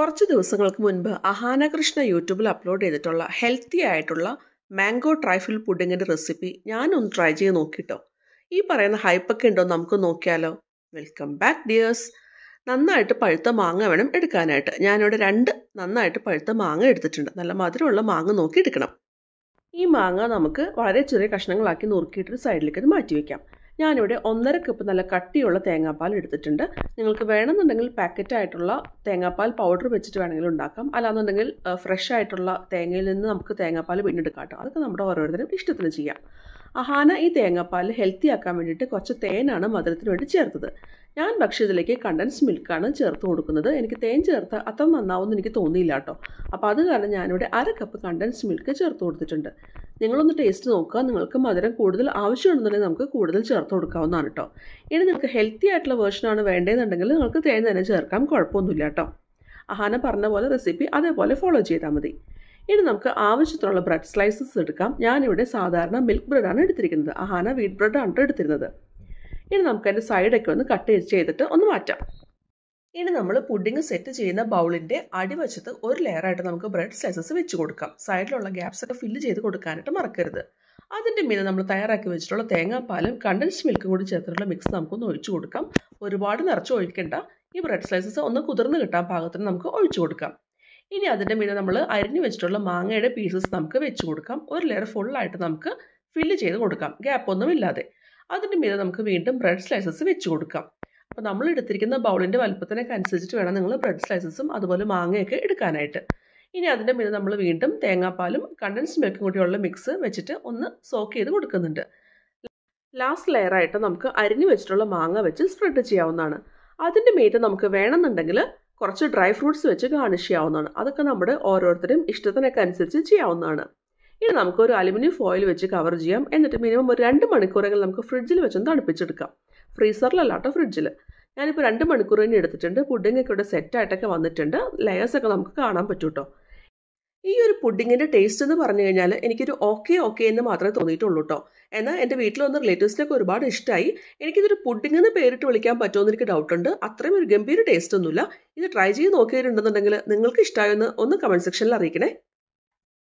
കുറച്ച് ദിവസങ്ങൾക്ക് മുൻപ് അഹാന കൃഷ്ണ യൂട്യൂബിൽ അപ്ലോഡ് ചെയ്തിട്ടുള്ള ഹെൽത്തി ആയിട്ടുള്ള മാംഗോ ട്രൈഫിൾ പുഡിങ്ങിൻ്റെ റെസിപ്പി ഞാനൊന്ന് ട്രൈ ചെയ്ത് നോക്കിട്ടോ ഈ പറയുന്ന ഹൈപ്പൊക്കെ ഉണ്ടോ നമുക്ക് നോക്കിയാലോ വെൽക്കം ബാക്ക് ഡിയേഴ്സ് നന്നായിട്ട് പഴുത്ത മാങ്ങ വേണം എടുക്കാനായിട്ട് ഞാനിവിടെ രണ്ട് നന്നായിട്ട് പഴുത്ത മാങ്ങ എടുത്തിട്ടുണ്ട് നല്ല മധുരമുള്ള മാങ്ങ നോക്കി എടുക്കണം ഈ മാങ്ങ നമുക്ക് വളരെ ചെറിയ കഷ്ണങ്ങളാക്കി നുറുക്കിയിട്ടൊരു സൈഡിലേക്ക് മാറ്റി വയ്ക്കാം ഞാനിവിടെ ഒന്നര കപ്പ് നല്ല കട്ടിയുള്ള തേങ്ങാപ്പാൽ എടുത്തിട്ടുണ്ട് നിങ്ങൾക്ക് വേണമെന്നുണ്ടെങ്കിൽ പാക്കറ്റായിട്ടുള്ള തേങ്ങാപ്പാൽ പൗഡർ വെച്ചിട്ട് വേണമെങ്കിൽ ഉണ്ടാക്കാം അല്ലാന്നുണ്ടെങ്കിൽ ഫ്രഷ് ആയിട്ടുള്ള തേങ്ങയിൽ നിന്ന് നമുക്ക് തേങ്ങാപ്പാൽ പിന്നെടുക്കാം കേട്ടോ അതൊക്കെ നമ്മുടെ ഓരോരുത്തരും ഇഷ്ടത്തിന് ചെയ്യാം അഹാന ഈ തേങ്ങാപ്പാൽ ഹെൽത്തി ആക്കാൻ വേണ്ടിയിട്ട് കുറച്ച് തേനാണ് മധുരത്തിന് വേണ്ടി ചേർത്തത് ഞാൻ പക്ഷേ ഇതിലേക്ക് കണ്ടൻസ് മിൽക്കാണ് ചേർത്ത് കൊടുക്കുന്നത് എനിക്ക് തേൻ ചേർത്ത് അത്ര നന്നാവുമെന്ന് എനിക്ക് തോന്നിയില്ല കേട്ടോ അപ്പോൾ അത് കാരണം ഞാനിവിടെ അര കപ്പ് കണ്ടൻസ് മിൽക്ക് ചേർത്ത് കൊടുത്തിട്ടുണ്ട് നിങ്ങളൊന്ന് ടേസ്റ്റ് നോക്കുക നിങ്ങൾക്ക് മധുരം കൂടുതൽ ആവശ്യമുണ്ടെന്നുണ്ടെങ്കിൽ നമുക്ക് കൂടുതൽ ചേർത്ത് കൊടുക്കാവുന്നതാണ് കേട്ടോ ഇനി നിങ്ങൾക്ക് ഹെൽത്തി ആയിട്ടുള്ള വേർഷനാണ് വേണ്ടതെന്നുണ്ടെങ്കിൽ നിങ്ങൾക്ക് തേൻ തന്നെ ചേർക്കാം കുഴപ്പമൊന്നുമില്ല കേട്ടോ അഹാന പറഞ്ഞ പോലെ റെസിപ്പി അതേപോലെ ഫോളോ ചെയ്താൽ മതി ഇനി നമുക്ക് ആവശ്യത്തിനുള്ള ബ്രെഡ് സ്ലൈസസ് എടുക്കാം ഞാനിവിടെ സാധാരണ മിൽക്ക് ബ്രെഡാണ് എടുത്തിരിക്കുന്നത് അഹാന വീറ്റ് ബ്രെഡാണ് എടുത്തിരുന്നത് ഇനി നമുക്ക് അതിൻ്റെ സൈഡൊക്കെ ഒന്ന് കട്ട് ചെയ്തിട്ട് ഒന്ന് മാറ്റാം ഇനി നമ്മൾ പുഡിംഗ് സെറ്റ് ചെയ്യുന്ന ബൗളിൻ്റെ അടിവശത്ത് ഒരു ലെയറായിട്ട് നമുക്ക് ബ്രെഡ് സ്ലൈസസ് വെച്ച് കൊടുക്കാം സൈഡിലുള്ള ഗ്യാപ്സ് ഒക്കെ ഫില്ല് ചെയ്ത് കൊടുക്കാനായിട്ട് മറക്കരുത് അതിൻ്റെ മീതെ നമ്മൾ തയ്യാറാക്കി വെച്ചിട്ടുള്ള തേങ്ങാപ്പാലും കണ്ടൻസ്ഡ് മിൽക്കും കൂടി ചേർത്തിട്ടുള്ള മിക്സ് നമുക്കൊന്ന് ഒഴിച്ചു കൊടുക്കാം ഒരുപാട് നിറച്ച് ഒഴിക്കേണ്ട ഈ ബ്രെഡ് സ്ലൈസസ് ഒന്ന് കുതിർന്ന് കിട്ടാൻ പാകത്തിന് നമുക്ക് ഒഴിച്ചു കൊടുക്കാം ഇനി അതിൻ്റെ മീതെ നമ്മൾ അരിഞ്ഞു വെച്ചിട്ടുള്ള മാങ്ങയുടെ പീസസ് നമുക്ക് വെച്ച് കൊടുക്കാം ഒരു ലെയർ ഫുള്ളായിട്ട് നമുക്ക് ഫില്ല് ചെയ്ത് കൊടുക്കാം ഗ്യാപ്പൊന്നും ഇല്ലാതെ അതിൻ്റെ മീനെ നമുക്ക് വീണ്ടും ബ്രെഡ് സ്ലൈസസ് വെച്ച് കൊടുക്കാം അപ്പോൾ നമ്മൾ എടുത്തിരിക്കുന്ന ബൗളിൻ്റെ വലുപ്പത്തിനൊക്കെ അനുസരിച്ചിട്ട് വേണം നിങ്ങൾ ബ്രെഡ് സ്ലൈസസും അതുപോലെ മാങ്ങയൊക്കെ എടുക്കാനായിട്ട് ഇനി അതിൻ്റെ മീനെ നമ്മൾ വീണ്ടും തേങ്ങാപ്പാലും കണ്ടൻസ് മിൽക്കും കൂടിയുള്ള മിക്സ് വെച്ചിട്ട് ഒന്ന് സോക്ക് ചെയ്ത് കൊടുക്കുന്നുണ്ട് ലാസ്റ്റ് ലെയറായിട്ട് നമുക്ക് അരിഞ്ഞു വെച്ചിട്ടുള്ള മാങ്ങ വെച്ച് സ്പ്രെഡ് ചെയ്യാവുന്നതാണ് അതിൻ്റെ മീറ്റ് നമുക്ക് വേണമെന്നുണ്ടെങ്കിൽ കുറച്ച് ഡ്രൈ ഫ്രൂട്ട്സ് വെച്ച് ഗാർണിഷ് ചെയ്യാവുന്നതാണ് അതൊക്കെ നമ്മുടെ ഓരോരുത്തരും ഇഷ്ടത്തിനൊക്കെ അനുസരിച്ച് ചെയ്യാവുന്നതാണ് ഇനി നമുക്ക് ഒരു അലുമിനിയം ഫോയിൽ വെച്ച് കവർ ചെയ്യാം എന്നിട്ട് മിനിമം ഒരു രണ്ട് മണിക്കൂറെങ്കിലും നമുക്ക് ഫ്രിഡ്ജിൽ വെച്ചൊന്ന് തണുപ്പിച്ചെടുക്കാം ഫ്രീസറിലല്ലാട്ടോ ഫ്രിഡ്ജിൽ ഞാനിപ്പോൾ രണ്ട് മണിക്കൂർ തന്നെ എടുത്തിട്ടുണ്ട് പുഡിംഗ് ഇവിടെ സെറ്റായിട്ടൊക്കെ വന്നിട്ടുണ്ട് ലെയേഴ്സൊക്കെ നമുക്ക് കാണാൻ പറ്റൂട്ടോ ഈ ഒരു പുഡിങ്ങിൻ്റെ ടേസ്റ്റ് എന്ന് പറഞ്ഞു കഴിഞ്ഞാൽ എനിക്കൊരു ഓക്കെ ഓക്കെ എന്ന് മാത്രമേ തോന്നിയിട്ടുള്ളൂ കേട്ടോ എന്നാൽ എൻ്റെ വീട്ടിൽ വന്ന റിലേറ്റീവ്സിനൊക്കെ ഒരുപാട് ഇഷ്ടമായി എനിക്കിതൊരു പുഡിംഗ് എന്ന് പേരിട്ട് വിളിക്കാൻ എന്ന് എനിക്ക് ഉണ്ട് അത്രയും ഒരു ഗംഭീര ടേസ്റ്റ് ഒന്നുമില്ല ഇത് ട്രൈ ചെയ്ത് നോക്കിയിട്ടുണ്ടെന്നുണ്ടെങ്കിൽ നിങ്ങൾക്ക് ഇഷ്ടമായെന്ന് എന്ന് ഒന്ന് കമൻറ്റ് സെക്ഷനിൽ അറിയിക്കണേ